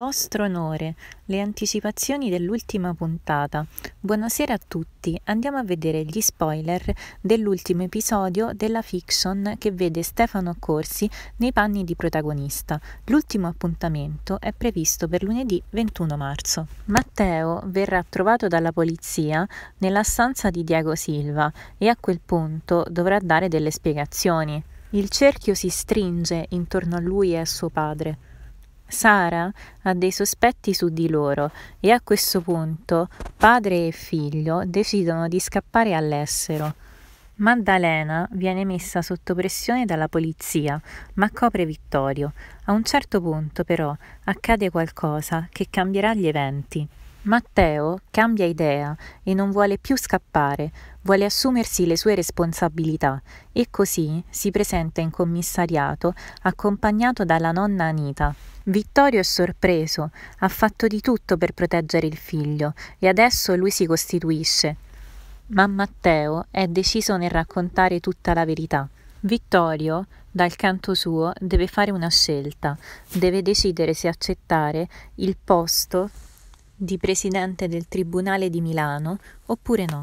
vostro onore, le anticipazioni dell'ultima puntata. Buonasera a tutti, andiamo a vedere gli spoiler dell'ultimo episodio della fiction che vede Stefano Corsi nei panni di protagonista. L'ultimo appuntamento è previsto per lunedì 21 marzo. Matteo verrà trovato dalla polizia nella stanza di Diego Silva e a quel punto dovrà dare delle spiegazioni. Il cerchio si stringe intorno a lui e a suo padre. Sara ha dei sospetti su di loro e a questo punto padre e figlio decidono di scappare all'estero. Maddalena viene messa sotto pressione dalla polizia, ma copre Vittorio. A un certo punto però accade qualcosa che cambierà gli eventi. Matteo cambia idea e non vuole più scappare, vuole assumersi le sue responsabilità e così si presenta in commissariato accompagnato dalla nonna Anita. Vittorio è sorpreso, ha fatto di tutto per proteggere il figlio e adesso lui si costituisce. Ma Matteo è deciso nel raccontare tutta la verità. Vittorio, dal canto suo, deve fare una scelta, deve decidere se accettare il posto di presidente del Tribunale di Milano oppure no.